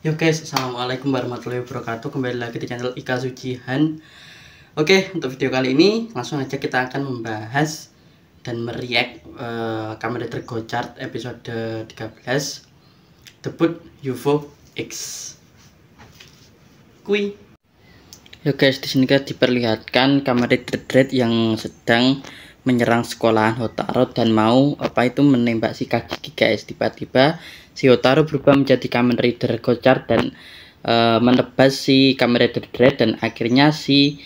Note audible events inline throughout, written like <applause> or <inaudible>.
Yo guys, Assalamualaikum warahmatullahi wabarakatuh Kembali lagi di channel Ika Sujihan Oke, untuk video kali ini Langsung aja kita akan membahas Dan meriak uh, eh, Kamera Tergochart episode 13 Debut UFO X Kui Yo guys, di sini guys diperlihatkan kamera Dread yang sedang menyerang sekolahan Hotaro dan mau apa itu menembak si kaki guys tiba-tiba Si Otaru berubah menjadi Kamen Rider Gochar dan uh, menebas si Kamen Rider Dread dan akhirnya si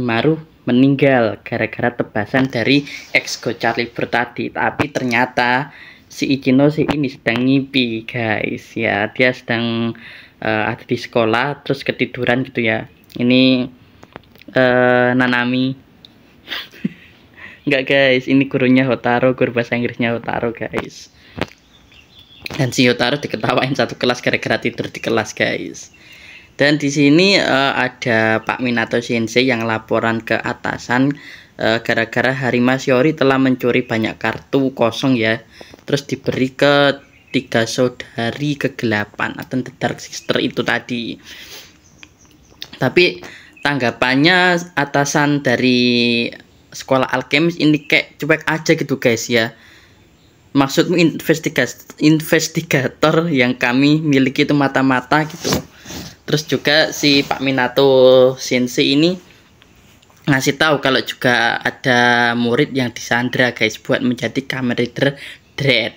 Maru meninggal gara-gara tebasan dari ex Gochar Liber tadi. Tapi ternyata si Ichino si ini sedang ngipi guys ya dia sedang uh, ada di sekolah terus ketiduran gitu ya ini uh, Nanami enggak <laughs> guys ini gurunya Hotaro guru bahasa Inggrisnya Hotaro guys dan si Yotaro diketawain satu kelas gara-gara tidur di kelas guys dan di sini uh, ada Pak Minato Sensei yang laporan ke atasan uh, gara-gara Harima Shiori telah mencuri banyak kartu kosong ya terus diberi ke tiga saudari kegelapan atau the dark sister itu tadi tapi tanggapannya atasan dari sekolah Alchemist ini kayak cuek aja gitu guys ya maksudmu investigas investigator yang kami miliki itu mata-mata gitu terus juga si Pak Minato Sensei ini ngasih tahu kalau juga ada murid yang disandra guys buat menjadi kamera reader Dread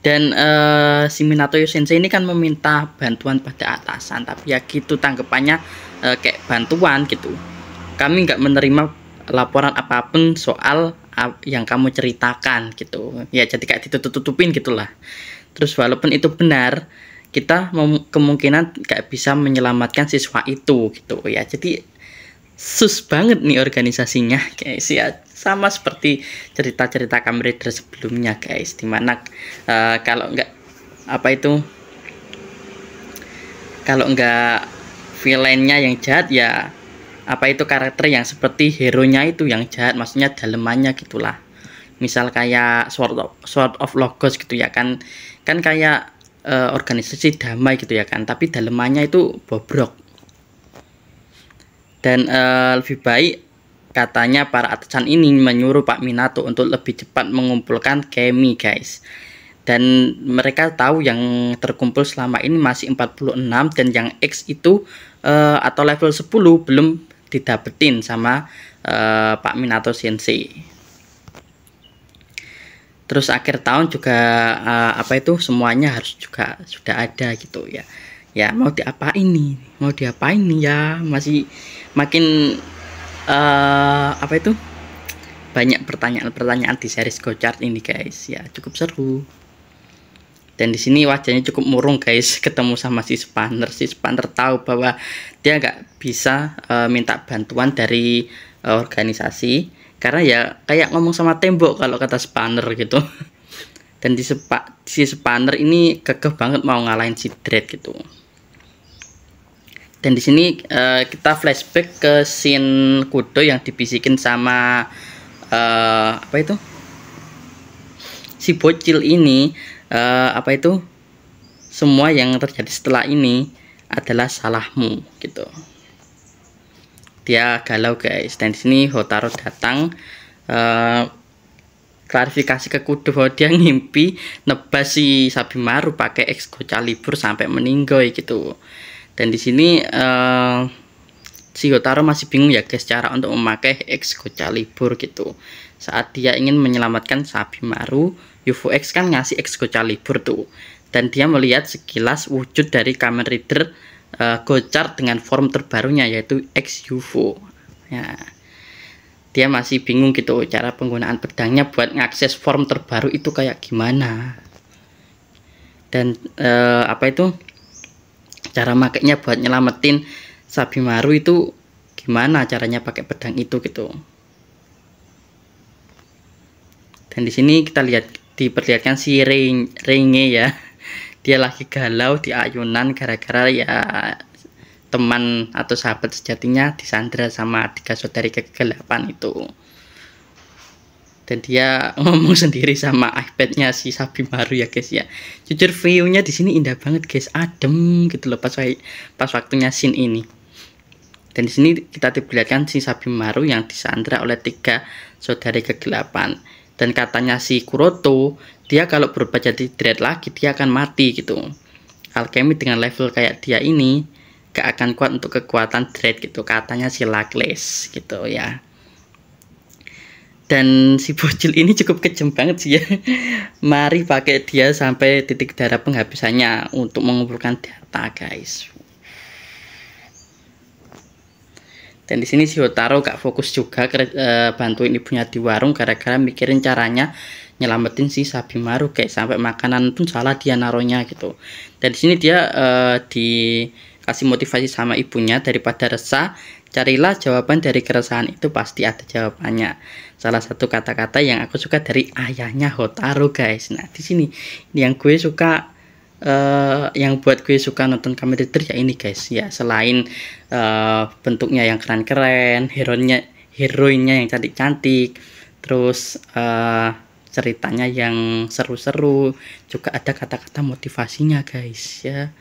dan uh, si Minato Sensei ini kan meminta bantuan pada atasan tapi ya gitu tanggapannya uh, kayak bantuan gitu kami nggak menerima laporan apapun soal yang kamu ceritakan gitu ya jadi kayak ditutup-tutupin gitulah terus walaupun itu benar kita kemungkinan gak bisa menyelamatkan siswa itu gitu ya jadi sus banget nih organisasinya guys ya sama seperti cerita-cerita Cambridge sebelumnya guys dimana uh, eh, kalau nggak apa itu kalau nggak villainnya yang jahat ya apa itu karakter yang seperti hero-nya itu yang jahat maksudnya dalemannya gitulah misal kayak sword of, sword of logos gitu ya kan kan kayak uh, organisasi damai gitu ya kan tapi dalemannya itu bobrok dan uh, lebih baik katanya para atasan ini menyuruh Pak Minato untuk lebih cepat mengumpulkan kemi guys dan mereka tahu yang terkumpul selama ini masih 46 dan yang X itu uh, atau level 10 belum didapetin sama uh, Pak Minato Sensei terus akhir tahun juga uh, apa itu semuanya harus juga sudah ada gitu ya ya mau diapa ini, mau diapain ini ya masih makin uh, apa itu banyak pertanyaan-pertanyaan di series Go ini guys ya cukup seru dan di sini wajahnya cukup murung guys <laughs> ketemu sama si spanner si spanner tahu bahwa dia nggak bisa uh, minta bantuan dari uh, organisasi karena ya kayak ngomong sama tembok kalau kata spanner gitu <laughs> dan di sepa, si spanner ini kekeh banget mau ngalahin si dread gitu dan di sini uh, kita flashback ke scene kudo yang dibisikin sama uh, apa itu si bocil ini uh, apa itu semua yang terjadi setelah ini adalah salahmu gitu dia galau guys dan di sini Hotaro datang uh, klarifikasi ke kudu bahwa dia ngimpi nebas si maru pakai exco calibur sampai meninggoy gitu dan di sini uh, si Hotaro masih bingung ya guys cara untuk memakai exco calibur gitu saat dia ingin menyelamatkan sapi maru X kan ngasih X libur tuh dan dia melihat sekilas wujud dari Kamen Rider uh, eh, Gochar dengan form terbarunya yaitu X UFO ya dia masih bingung gitu cara penggunaan pedangnya buat ngakses form terbaru itu kayak gimana dan uh, apa itu cara makainya buat nyelamatin sapi maru itu gimana caranya pakai pedang itu gitu dan di sini kita lihat diperlihatkan si ring ringe ya <laughs> dia lagi galau di ayunan gara-gara ya teman atau sahabat sejatinya disandra sama tiga saudari kegelapan itu dan dia <laughs> ngomong sendiri sama iPadnya si Sabi Maru ya guys ya jujur viewnya di sini indah banget guys adem gitu loh pas pas waktunya scene ini dan di sini kita diperlihatkan si Sabi Maru yang disandra oleh tiga saudari kegelapan dan katanya si Kuroto dia kalau berubah jadi dread lagi dia akan mati gitu Alchemy dengan level kayak dia ini gak akan kuat untuk kekuatan dread gitu katanya si Lakles gitu ya dan si bocil ini cukup kejam banget sih ya <laughs> mari pakai dia sampai titik darah penghabisannya untuk mengumpulkan data guys dan di sini si Hotaro gak fokus juga ke, e, eh, bantuin ibunya di warung gara-gara mikirin caranya nyelamatin si sapi maru kayak sampai makanan pun salah dia naronya gitu dan di sini dia e, dikasih motivasi sama ibunya daripada resah carilah jawaban dari keresahan itu pasti ada jawabannya salah satu kata-kata yang aku suka dari ayahnya Hotaro guys nah di sini yang gue suka uh, yang buat gue suka nonton Kamen Rider ya ini guys ya selain uh, bentuknya yang keren-keren heroinnya heroinnya yang cantik-cantik terus uh, ceritanya yang seru-seru juga ada kata-kata motivasinya guys ya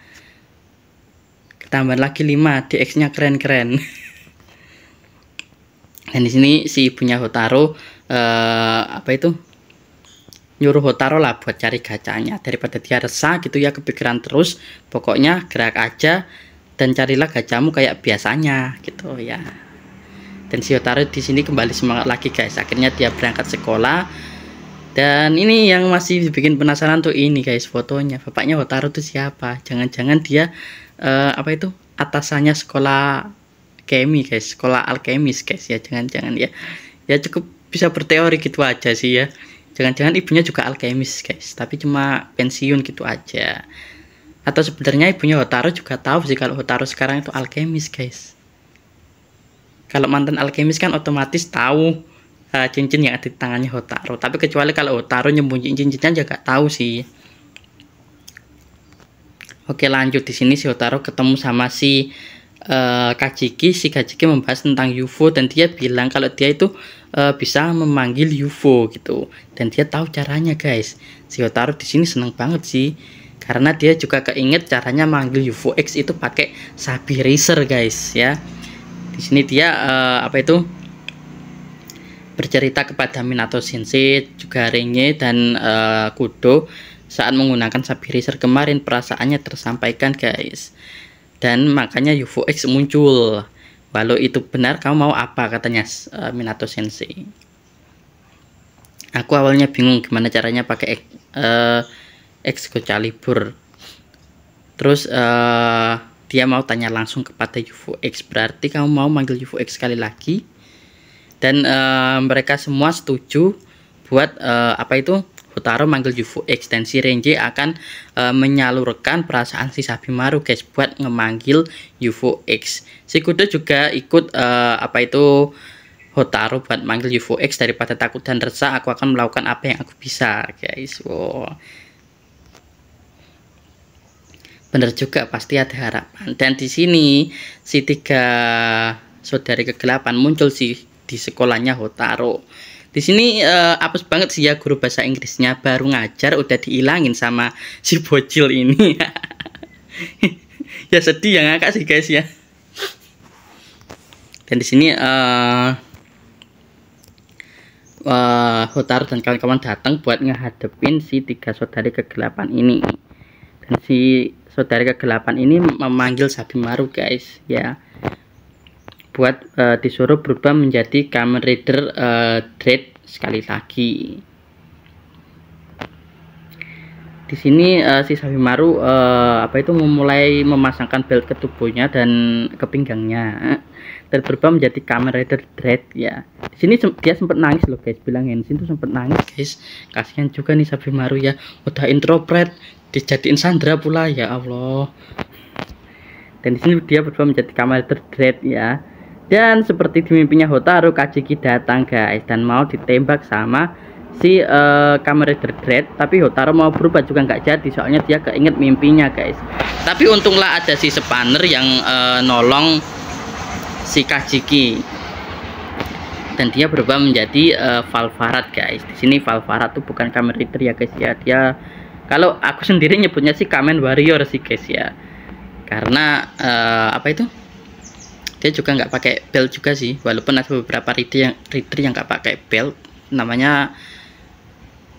ketambahan lagi 5 DX nya keren-keren <laughs> dan di sini si ibunya Hotaro uh, apa itu nyuruh Hotaro lah buat cari gacanya daripada dia resah gitu ya kepikiran terus pokoknya gerak aja dan carilah gacamu kayak biasanya gitu ya dan si Hotaro di sini kembali semangat lagi guys akhirnya dia berangkat sekolah dan ini yang masih bikin penasaran tuh ini guys fotonya bapaknya Hotaro tuh siapa jangan-jangan dia uh, apa itu atasannya sekolah kemi guys sekolah alkemis guys ya jangan-jangan ya ya cukup bisa berteori gitu aja sih ya Jangan-jangan ibunya juga alkemis, guys, tapi cuma pensiun gitu aja. Atau sebenarnya ibunya Hotaru juga tahu sih kalau Hotaru sekarang itu alkemis, guys. Kalau mantan alkemis kan otomatis tahu uh, cincin yang ada di tangannya Hotaru, tapi kecuali kalau Hotaru nyembunyi cincinnya juga tahu sih. Oke, lanjut di sini si Hotaru ketemu sama si uh, Kajiki, si Kajiki membahas tentang UFO dan dia bilang kalau dia itu uh, bisa memanggil UFO gitu dan dia tahu caranya guys si Otaru di sini seneng banget sih karena dia juga keinget caranya manggil UFO X itu pakai sapi racer guys ya di sini dia uh, apa itu bercerita kepada Minato Sensei juga Renye dan uh, Kudo saat menggunakan sapi racer kemarin perasaannya tersampaikan guys dan makanya UFO X muncul kalau itu benar, kamu mau apa? Katanya uh, Minato Sensei. Aku awalnya bingung gimana caranya pakai uh, eh, Exco Terus uh, dia mau tanya langsung kepada UFO X. Berarti kamu mau manggil UFO X sekali lagi? Dan uh, mereka semua setuju buat uh, apa itu? Kotaro manggil Yufu X dan Renji akan e, menyalurkan perasaan si Sabimaru guys buat ngemanggil Yufu X. Si kuda juga ikut e, apa itu Hotaru buat manggil Yufu X daripada takut dan resah aku akan melakukan apa yang aku bisa guys. Wow. Bener juga pasti ada harapan. Dan di sini si tiga saudari kegelapan muncul sih di sekolahnya Hotaro. Di sini uh, apes banget sih ya guru bahasa Inggrisnya baru ngajar udah diilangin sama si bocil ini. <laughs> ya sedih ya ngakak sih guys ya. Dan di sini uh, eh, uh, eh, Hotar dan kawan-kawan datang buat ngehadepin si tiga saudari kegelapan ini. Dan si saudari kegelapan ini memanggil Maru guys ya buat uh, disuruh berubah menjadi Kamen Rider uh, eh, Dread sekali lagi. Di sini uh, si Sabimaru uh, apa itu memulai memasangkan belt ke tubuhnya dan ke pinggangnya dan berubah menjadi Kamen Rider Dread ya. Di sini se dia sempat nangis loh guys, bilang Henshin tuh sempat nangis guys. Kasihan juga nih Sabimaru ya, udah introvert dijadiin Sandra pula ya Allah dan di sini dia berubah menjadi Kamen Rider dread ya dan seperti di mimpinya Hotaru, Kajiki datang guys dan mau ditembak sama si uh, eh, Kamen Dread. Tapi Hotaru mau berubah juga nggak jadi soalnya dia keinget mimpinya guys. Tapi untunglah ada si Spanner yang uh, nolong si Kajiki dan dia berubah menjadi uh, Valvarat guys. Di sini Valvarat tuh bukan Kamen Rider ya guys ya. Dia kalau aku sendiri nyebutnya si Kamen Warrior sih guys ya. Karena uh, apa itu? dia juga nggak pakai belt juga sih walaupun ada beberapa reader yang reader yang nggak pakai belt namanya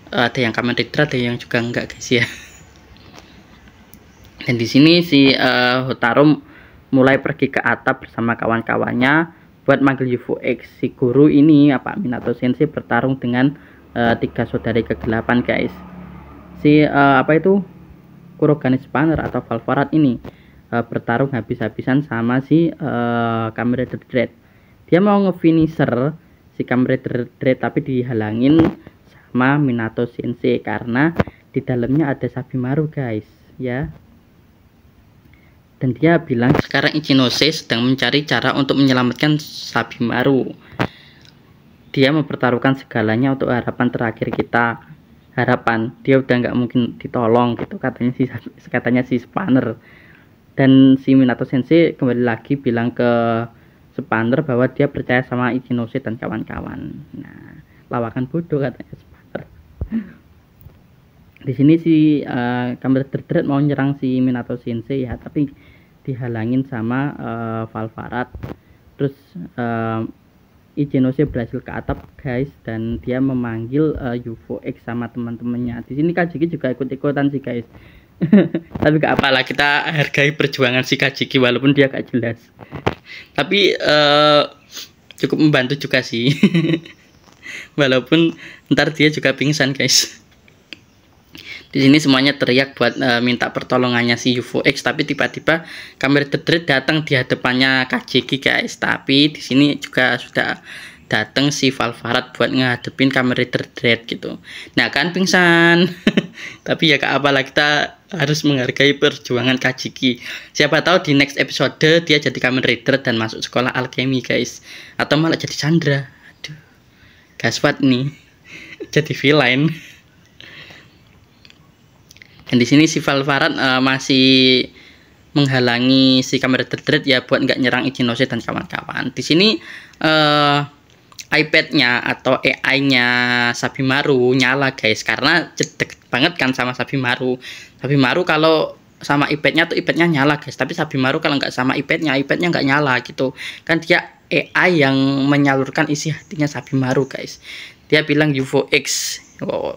ada yang kamen reader ada yang juga nggak guys ya dan di sini si uh, eh, Hotaru mulai pergi ke atap bersama kawan-kawannya buat manggil UFO X si guru ini apa Minato Sensei bertarung dengan uh, tiga saudari kegelapan guys si uh, apa itu Kuroganis Spanner atau Valvarat ini uh, bertarung habis-habisan sama si uh, Dread. Dia mau ngefinisher si kamera Dread tapi dihalangin sama Minato Sensei karena di dalamnya ada Sabimaru guys ya. Dan dia bilang sekarang Ichinose sedang mencari cara untuk menyelamatkan Sabimaru. Dia mempertaruhkan segalanya untuk harapan terakhir kita harapan dia udah nggak mungkin ditolong gitu katanya si katanya si spanner dan si Minato Sensei kembali lagi bilang ke Spanner bahwa dia percaya sama Ichinose dan kawan-kawan. Nah, lawakan bodoh katanya Spanner. Di sini si uh, eh, kamera mau nyerang si Minato Sensei ya, tapi dihalangin sama uh, eh, Valvarat. Terus uh, eh, Ichinose berhasil ke atap guys dan dia memanggil uh, UFO X sama teman-temannya. Di sini Kajiki juga ikut-ikutan sih guys. <laughs> tapi gak apalah kita hargai perjuangan si Kajiki walaupun dia gak jelas tapi uh, cukup membantu juga sih <laughs> walaupun ntar dia juga pingsan guys di sini semuanya teriak buat uh, minta pertolongannya si UFO X tapi tiba-tiba kamera The datang di hadapannya Kajiki guys tapi di sini juga sudah dateng si Valfarat buat ngadepin kamera Rider gitu. Nah kan pingsan. <laughs> Tapi ya ke apalah kita harus menghargai perjuangan Kajiki. Siapa tahu di next episode dia jadi kamera Rider dan masuk sekolah alkemi guys. Atau malah jadi Chandra. Aduh. Gaswat nih. <laughs> jadi villain. dan di sini si Valfarat uh, eh, masih menghalangi si kamera Rider ya buat nggak nyerang Ichinose dan kawan-kawan. Di sini uh, iPad-nya atau AI-nya Maru nyala guys karena deket banget kan sama Maru. Sapi Maru kalau sama iPad-nya tuh iPad-nya nyala guys, tapi Maru kalau nggak sama iPad-nya, iPad-nya nggak nyala gitu. Kan dia AI yang menyalurkan isi hatinya Maru guys. Dia bilang UFO X. Wow. Oh.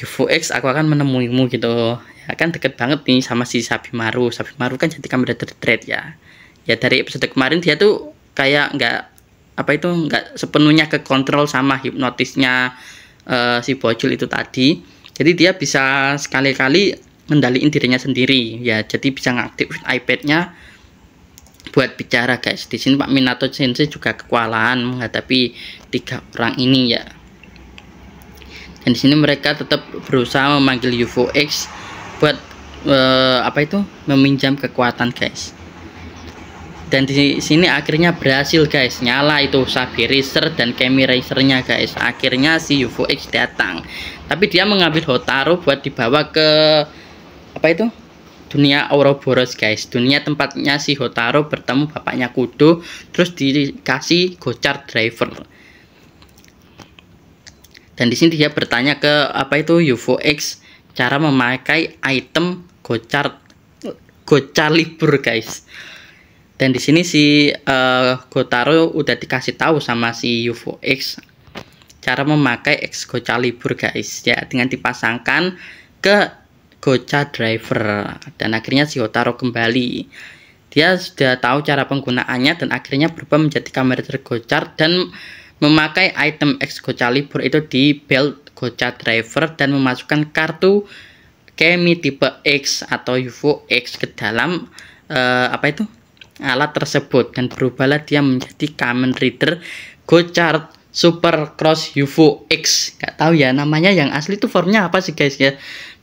UFO X aku akan menemuimu gitu. Ya kan deket banget nih sama si Maru. Sapi Maru kan jadi kamera thread ya. Ya dari episode kemarin dia tuh kayak nggak apa itu nggak sepenuhnya ke kontrol sama hipnotisnya uh, si bocil itu tadi jadi dia bisa sekali-kali mendaliin dirinya sendiri ya jadi bisa ngaktif iPadnya buat bicara guys di sini Pak Minato Sensei juga kekualahan menghadapi tiga orang ini ya dan di sini mereka tetap berusaha memanggil UFO X buat uh, apa itu meminjam kekuatan guys dan di sini akhirnya berhasil guys nyala itu Sabi Racer dan Kemi Racernya guys akhirnya si UFO X datang tapi dia mengambil Hotaru buat dibawa ke apa itu dunia Ouroboros guys dunia tempatnya si Hotaru bertemu bapaknya Kudo terus dikasih gocar driver dan di sini dia bertanya ke apa itu UFO X cara memakai item gocar gocar libur guys dan di sini si uh, Gotaro udah dikasih tahu sama si UFO X cara memakai X Gocha libur guys ya dengan dipasangkan ke Gocha driver dan akhirnya si Gotaro kembali dia sudah tahu cara penggunaannya dan akhirnya berubah menjadi kamera tergocar dan memakai item X Gocha libur itu di belt Gocha driver dan memasukkan kartu Kemi tipe X atau UFO X ke dalam uh, apa itu alat tersebut dan berubahlah dia menjadi Kamen Rider Gochart Super Cross UFO X. Gak tahu ya namanya yang asli itu formnya apa sih guys ya?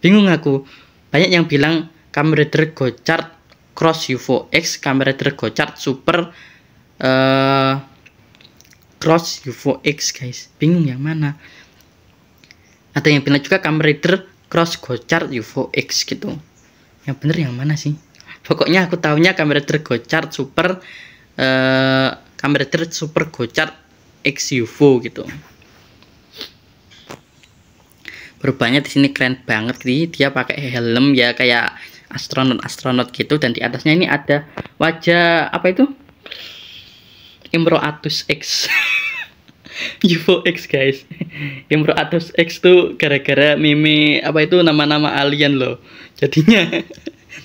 Bingung aku. Banyak yang bilang Kamen Rider Gochart Cross UFO X, Kamen Rider Gochart Super uh, Cross UFO X guys. Bingung yang mana? ada yang bilang juga Kamen Rider Cross Gochart UFO X gitu. Yang bener yang mana sih? pokoknya aku tahunya kamera tergocar super uh, kamera ter super gocar X UFO gitu berubahnya di sini keren banget sih dia pakai helm ya kayak astronot astronot gitu dan di atasnya ini ada wajah apa itu Imroatus X UFO <laughs> X guys Imroatus X tuh gara-gara meme apa itu nama-nama alien loh jadinya <laughs>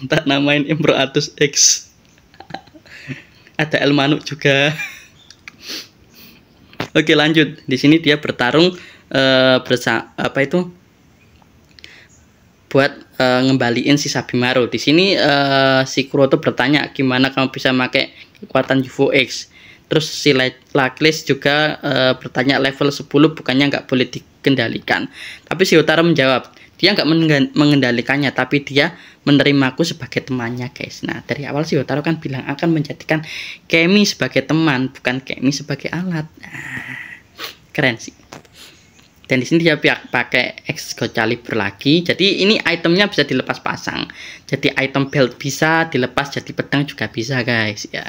tak namain Atus X ada El Manuk juga oke lanjut di sini dia bertarung e, bersa apa itu buat e, ngembaliin si Sabimaru. Di sini e, si Kuroto bertanya gimana kamu bisa pakai kekuatan UFO X. Terus si Laklis juga e, bertanya level 10 bukannya nggak boleh dikendalikan. Tapi si Utara menjawab, dia nggak mengendalikannya tapi dia menerimaku sebagai temannya guys nah dari awal sih, Yotaro kan bilang akan menjadikan Kemi sebagai teman bukan Kemi sebagai alat nah, keren sih dan di sini dia pihak pakai X caliber lagi jadi ini itemnya bisa dilepas pasang jadi item belt bisa dilepas jadi pedang juga bisa guys ya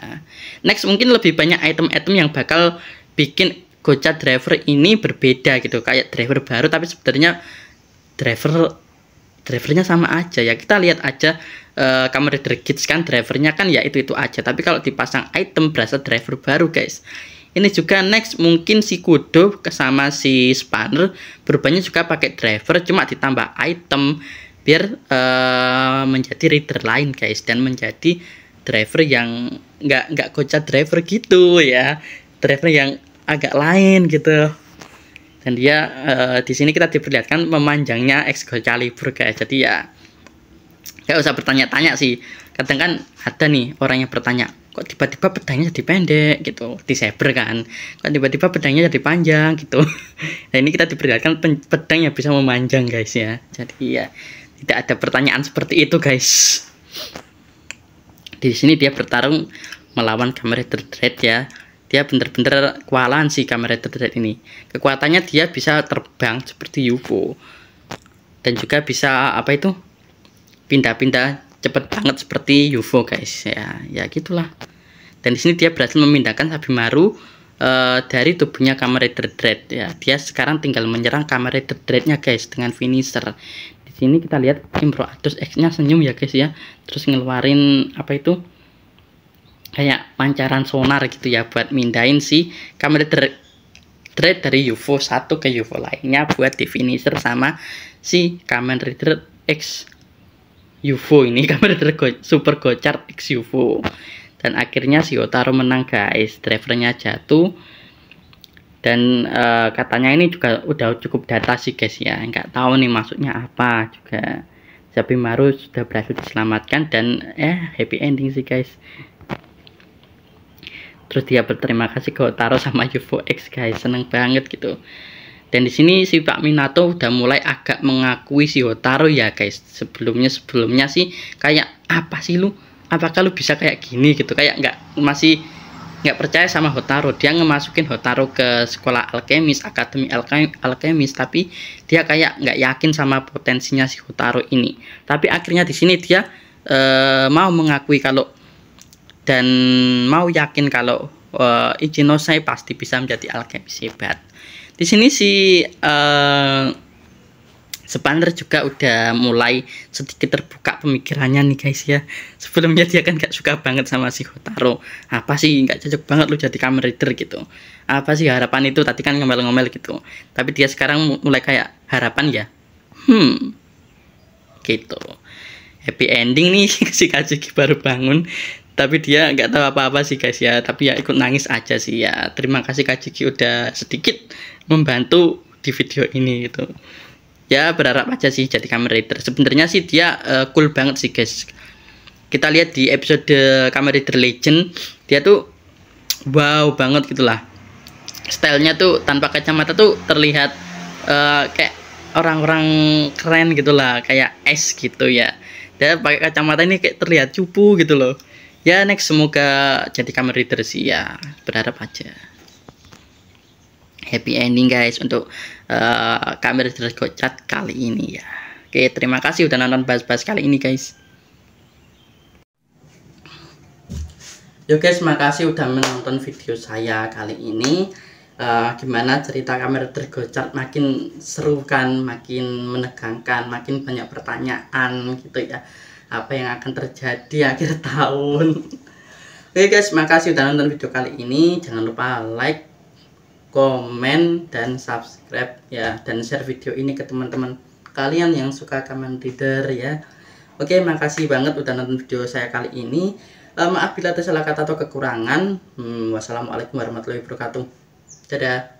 next mungkin lebih banyak item-item yang bakal bikin Gocha driver ini berbeda gitu kayak driver baru tapi sebenarnya driver drivernya sama aja ya kita lihat aja uh, kamar Kids kan drivernya kan ya itu itu aja tapi kalau dipasang item berasa driver baru guys ini juga next mungkin si Kudo sama si Spanner berubahnya juga pakai driver cuma ditambah item biar uh, menjadi reader lain guys dan menjadi driver yang nggak nggak kocak driver gitu ya driver yang agak lain gitu dan dia uh, di sini kita diperlihatkan memanjangnya Excalibur guys jadi ya nggak usah bertanya-tanya sih kadang kan ada nih orang yang bertanya kok tiba-tiba pedangnya jadi pendek gitu di saber kan kok tiba-tiba pedangnya jadi panjang gitu <laughs> nah ini kita diperlihatkan pedang yang bisa memanjang guys ya jadi ya tidak ada pertanyaan seperti itu guys di sini dia bertarung melawan kamera Dread ya dia bener-bener kewalahan sih kamera terdekat ini kekuatannya dia bisa terbang seperti UFO dan juga bisa apa itu pindah-pindah cepet banget seperti UFO guys ya ya gitulah dan di sini dia berhasil memindahkan Sabimaru uh, dari tubuhnya kamera terdekat ya dia sekarang tinggal menyerang kamera terdekatnya guys dengan finisher di sini kita lihat Imbro Atus X nya senyum ya guys ya terus ngeluarin apa itu kayak pancaran sonar gitu ya buat mindahin si kamera thread dari UFO satu ke UFO lainnya buat finisher sama si Kamen Rider X UFO ini <laughs> kamera Rider Go Super Gocar X UFO dan akhirnya si Otaro menang guys drivernya jatuh dan uh, katanya ini juga udah cukup data sih guys ya nggak tahu nih maksudnya apa juga tapi maru sudah berhasil diselamatkan dan eh happy ending sih guys terus dia berterima kasih ke Otaro sama UFO X guys seneng banget gitu dan di sini si Pak Minato udah mulai agak mengakui si Hotaro ya guys. Sebelumnya sebelumnya sih kayak apa sih lu? Apakah lu bisa kayak gini gitu? Kayak nggak masih nggak percaya sama Hotaro. Dia ngemasukin Hotaro ke sekolah alkemis, akademi alkemis, tapi dia kayak nggak yakin sama potensinya si Hotaro ini. Tapi akhirnya di sini dia e, mau mengakui kalau dan mau yakin kalau uh, eh, Ichinosei pasti bisa menjadi alkemis hebat. Di sini si uh, eh, Spanner juga udah mulai sedikit terbuka pemikirannya nih guys ya. Sebelumnya dia kan gak suka banget sama si Hotaro. Apa sih gak cocok banget lu jadi kamen reader gitu. Apa sih harapan itu tadi kan ngomel-ngomel gitu. Tapi dia sekarang mulai kayak harapan ya. Hmm. Gitu. Happy ending nih <laughs> si Kajiki baru bangun tapi dia nggak tahu apa-apa sih guys ya tapi ya ikut nangis aja sih ya terima kasih Kak ciki udah sedikit membantu di video ini gitu ya berharap aja sih jadi reader sebenarnya sih dia uh, cool banget sih guys kita lihat di episode eh, reader legend dia tuh wow banget gitulah stylenya tuh tanpa kacamata tuh terlihat uh, kayak orang-orang keren gitulah kayak es gitu ya dia pakai kacamata ini kayak terlihat cupu gitu loh ya next semoga jadi kamen reader sih ya berharap aja happy ending guys untuk uh, eh, kamen reader gocat kali ini ya oke terima kasih udah nonton bahas-bahas kali ini guys Yo guys, makasih udah menonton video saya kali ini. Uh, gimana cerita kamera gocat makin seru kan, makin menegangkan, makin banyak pertanyaan gitu ya apa yang akan terjadi akhir <laughs> tahun oke guys makasih udah nonton video kali ini jangan lupa like komen dan subscribe ya dan share video ini ke teman-teman kalian yang suka comment reader ya oke makasih banget udah nonton video saya kali ini eh, maaf bila ada salah kata atau kekurangan hmm, wassalamualaikum warahmatullahi wabarakatuh dadah